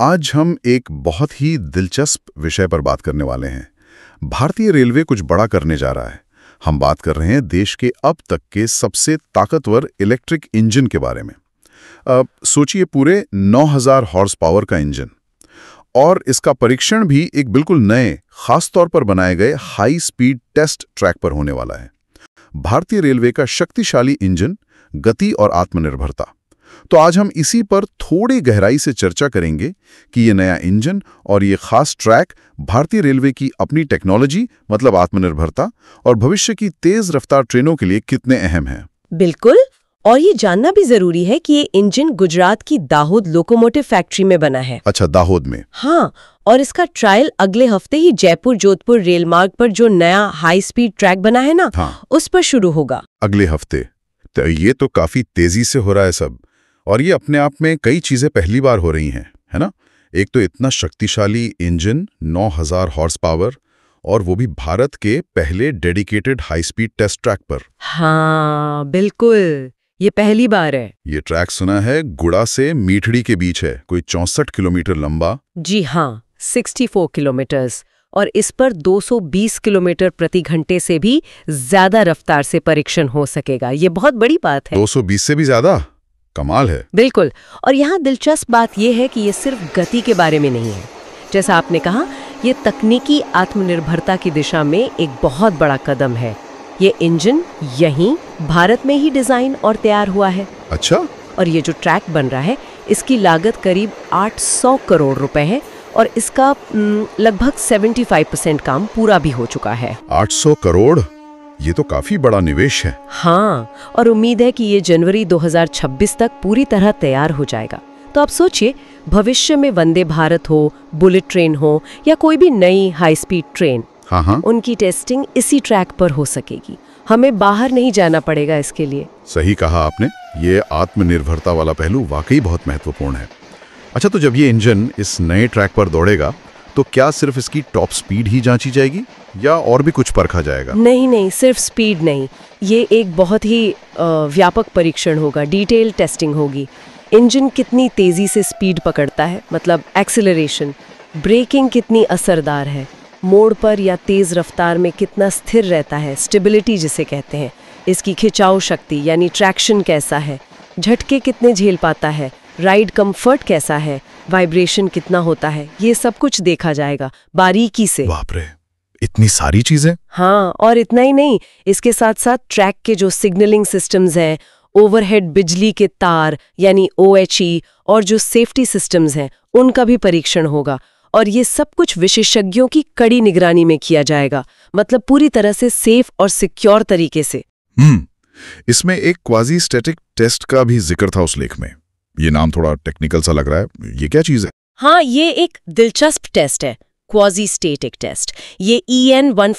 आज हम एक बहुत ही दिलचस्प विषय पर बात करने वाले हैं भारतीय रेलवे कुछ बड़ा करने जा रहा है हम बात कर रहे हैं देश के अब तक के सबसे ताकतवर इलेक्ट्रिक इंजन के बारे में सोचिए पूरे 9000 हॉर्स पावर का इंजन और इसका परीक्षण भी एक बिल्कुल नए खास तौर पर बनाए गए हाई स्पीड टेस्ट ट्रैक पर होने वाला है भारतीय रेलवे का शक्तिशाली इंजन गति और आत्मनिर्भरता तो आज हम इसी पर थोड़ी गहराई से चर्चा करेंगे कि ये नया इंजन और ये खास ट्रैक भारतीय रेलवे की अपनी टेक्नोलॉजी मतलब आत्मनिर्भरता और भविष्य की तेज रफ्तार ट्रेनों के लिए कितने अहम है बिल्कुल और ये जानना भी जरूरी है कि ये इंजन गुजरात की दाहोद लोकोमोटिव फैक्ट्री में बना है अच्छा दाहोद में हाँ और इसका ट्रायल अगले हफ्ते ही जयपुर जोधपुर रेल मार्ग पर जो नया हाई स्पीड ट्रैक बना है ना हाँ। उस पर शुरू होगा अगले हफ्ते तो ये तो काफी तेजी से हो रहा है सब और ये अपने आप में कई चीज़ें पहली बार हो रही हैं है ना एक तो इतना शक्तिशाली इंजन 9000 हॉर्स पावर और वो भी भारत के पहले dedicated high speed test track पर हाँ बिल्कुल ये पहली बार है ये ट्रैक सुना है गुड़ा से मीठड़ी के बीच है कोई चौसठ किलोमीटर लंबा जी हाँ 64 किलोमीटर और इस पर 220 किलोमीटर प्रति घंटे से भी ज्यादा रफ्तार से परीक्षण हो सकेगा ये बहुत बड़ी बात है 220 से भी ज्यादा कमाल है बिल्कुल और यहाँ दिलचस्प बात यह है कि ये सिर्फ गति के बारे में नहीं है जैसा आपने कहा ये तकनीकी आत्मनिर्भरता की दिशा में एक बहुत बड़ा कदम है ये इंजन यहीं भारत में ही डिजाइन और तैयार हुआ है अच्छा और ये जो ट्रैक बन रहा है इसकी लागत करीब 800 करोड़ रुपए है और इसका लगभग 75 परसेंट काम पूरा भी हो चुका है 800 करोड़ ये तो काफी बड़ा निवेश है हाँ और उम्मीद है कि ये जनवरी 2026 तक पूरी तरह तैयार हो जाएगा तो आप सोचिए भविष्य में वंदे भारत हो बुलेट ट्रेन हो या कोई भी नई हाई स्पीड ट्रेन हाँ हाँ। उनकी टेस्टिंग इसी ट्रैक पर हो सकेगी हमें बाहर नहीं जाना पड़ेगा इसके लिए सही कहा आपने ये आत्मनिर्भरता वाला पहलू वाकई बहुत महत्वपूर्ण है अच्छा तो जब ये इंजन इस नए ट्रैक पर दौड़ेगा तो क्या सिर्फ इसकी टॉप स्पीड ही जांची जाएगी या और भी कुछ परखा जाएगा नहीं नहीं सिर्फ स्पीड नहीं ये एक बहुत ही व्यापक परीक्षण होगा डिटेल टेस्टिंग होगी इंजन कितनी तेजी से स्पीड पकड़ता है मतलब एक्सेलरेशन ब्रेकिंग कितनी असरदार है मोड़ पर या तेज रफ्तार में कितना स्थिर रहता है स्टेबिलिटी जिसे कहते हैं इसकी खिंचाव शक्ति यानी ट्रैक्शन कैसा है झटके कितने झेल पाता है राइड कंफर्ट कैसा है वाइब्रेशन कितना होता है ये सब कुछ देखा जाएगा बारीकी से बाप रे इतनी सारी चीजें हाँ और इतना ही नहीं इसके साथ साथ ट्रैक के जो सिग्नलिंग सिस्टम्स हैं ओवरहेड बिजली के तार यानी ओ e, और जो सेफ्टी सिस्टम्स हैं उनका भी परीक्षण होगा और ये सब कुछ विशेषज्ञों की कड़ी निगरानी में किया जाएगा मतलब पूरी तरह से सेफ और सिक्योर तरीके से हम्म इसमें एक क्वाजी स्टैटिक टेस्ट का भी जिक्र था उस लेख में ये नाम थोड़ा टेक्निकल सा लग रहा है ये क्या चीज है हाँ ये एक दिलचस्प टेस्ट है क्वाजी स्टेटिक टेस्ट ये ई e एन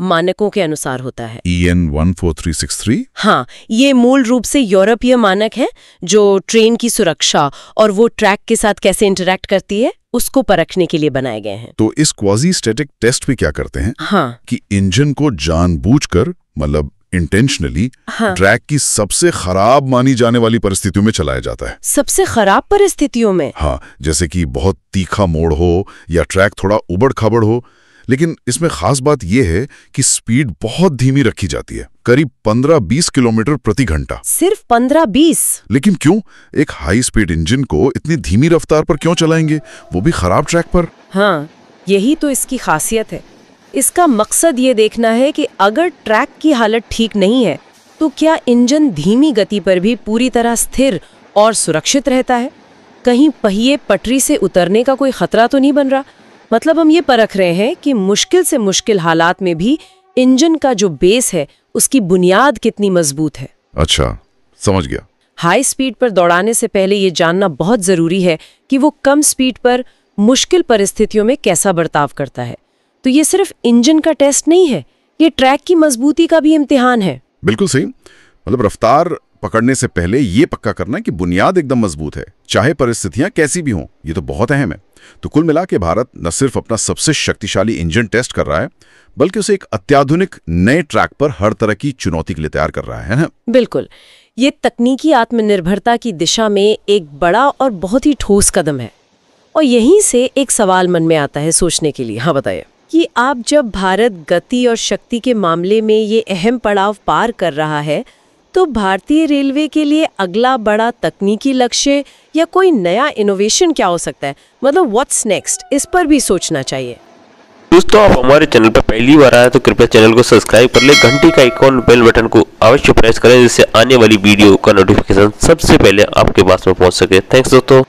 मानकों के अनुसार होता है E N one four three six three हाँ ये मूल रूप से यूरोपीय मानक है जो ट्रेन की सुरक्षा और वो ट्रैक के साथ कैसे इंटरेक्ट करती है उसको परखने के लिए बनाए गए हैं तो इस क्वाजी स्टेटिक टेस्ट में क्या करते हैं हाँ कि इंजन को जानबूझकर मतलब इंटेंशनली हाँ। ट्रैक की सबसे खराब मानी जाने वाली परिस्थितियों में चलाया जाता है सबसे खराब परिस्थितियों में हाँ जैसे कि बहुत तीखा मोड़ हो या ट्रैक थोड़ा उबड़ खाबड़ हो लेकिन इसमें खास बात यह है कि स्पीड बहुत धीमी रखी जाती है करीब 15-20 किलोमीटर प्रति घंटा सिर्फ 15-20 लेकिन क्यों एक हाई स्पीड इंजन को इतनी धीमी रफ्तार पर क्यों चलाएंगे वो भी खराब ट्रैक पर हाँ यही तो इसकी खासियत है इसका मकसद ये देखना है कि अगर ट्रैक की हालत ठीक नहीं है तो क्या इंजन धीमी गति पर भी पूरी तरह स्थिर और सुरक्षित रहता है कहीं पहिए पटरी से उतरने का कोई खतरा तो नहीं बन रहा मतलब हम ये परख रहे हैं कि मुश्किल से मुश्किल हालात में भी इंजन का जो बेस है उसकी बुनियाद कितनी मजबूत है अच्छा समझ गया हाई स्पीड पर दौड़ाने से पहले ये जानना बहुत ज़रूरी है कि वो कम स्पीड पर मुश्किल परिस्थितियों में कैसा बर्ताव करता है तो ये सिर्फ इंजन का टेस्ट नहीं है ये ट्रैक की मजबूती का भी इम्तिहान है बिल्कुल सही मतलब रफ्तार पकड़ने से पहले ये पक्का करना कि बुनियाद एकदम मजबूत है चाहे परिस्थितियां कैसी भी हों ये तो बहुत अहम है तो कुल मिला के भारत न सिर्फ अपना सबसे शक्तिशाली इंजन टेस्ट कर रहा है बल्कि उसे एक अत्याधुनिक नए ट्रैक पर हर तरह की चुनौती के लिए तैयार कर रहा है ना बिल्कुल ये तकनीकी आत्मनिर्भरता की दिशा में एक बड़ा और बहुत ही ठोस कदम है और यहीं से एक सवाल मन में आता है सोचने के लिए हाँ बताइए कि आप जब भारत गति और शक्ति के मामले में ये अहम पड़ाव पार कर रहा है तो भारतीय रेलवे के लिए अगला बड़ा तकनीकी लक्ष्य या कोई नया इनोवेशन क्या हो सकता है मतलब व्हाट्स नेक्स्ट इस पर भी सोचना चाहिए दोस्तों आप हमारे चैनल पर पहली बार आए तो कृपया चैनल को सब्सक्राइब कर ले घंटी का आइकॉन बेल बटन को अवश्य प्रेस करें जिससे आने वाली वीडियो का नोटिफिकेशन सबसे पहले आपके पास में पहुंच सके थैंक्स दोस्तों